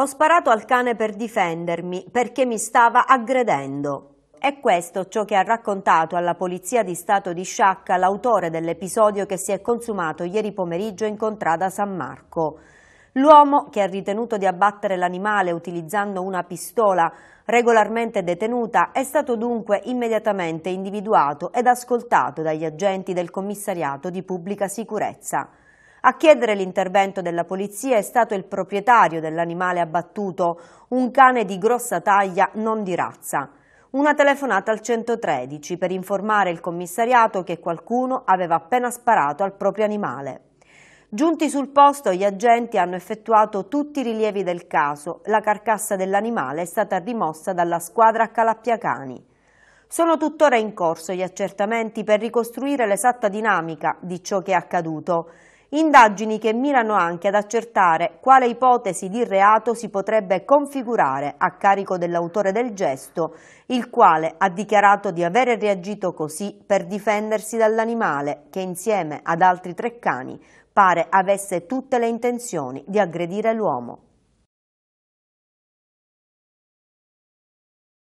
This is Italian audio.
Ho sparato al cane per difendermi perché mi stava aggredendo. È questo ciò che ha raccontato alla Polizia di Stato di Sciacca l'autore dell'episodio che si è consumato ieri pomeriggio in contrada San Marco. L'uomo, che ha ritenuto di abbattere l'animale utilizzando una pistola regolarmente detenuta, è stato dunque immediatamente individuato ed ascoltato dagli agenti del commissariato di pubblica sicurezza. A chiedere l'intervento della polizia è stato il proprietario dell'animale abbattuto, un cane di grossa taglia non di razza. Una telefonata al 113 per informare il commissariato che qualcuno aveva appena sparato al proprio animale. Giunti sul posto, gli agenti hanno effettuato tutti i rilievi del caso. La carcassa dell'animale è stata rimossa dalla squadra Calappiacani. Sono tuttora in corso gli accertamenti per ricostruire l'esatta dinamica di ciò che è accaduto. Indagini che mirano anche ad accertare quale ipotesi di reato si potrebbe configurare a carico dell'autore del gesto, il quale ha dichiarato di avere reagito così per difendersi dall'animale che insieme ad altri tre cani pare avesse tutte le intenzioni di aggredire l'uomo.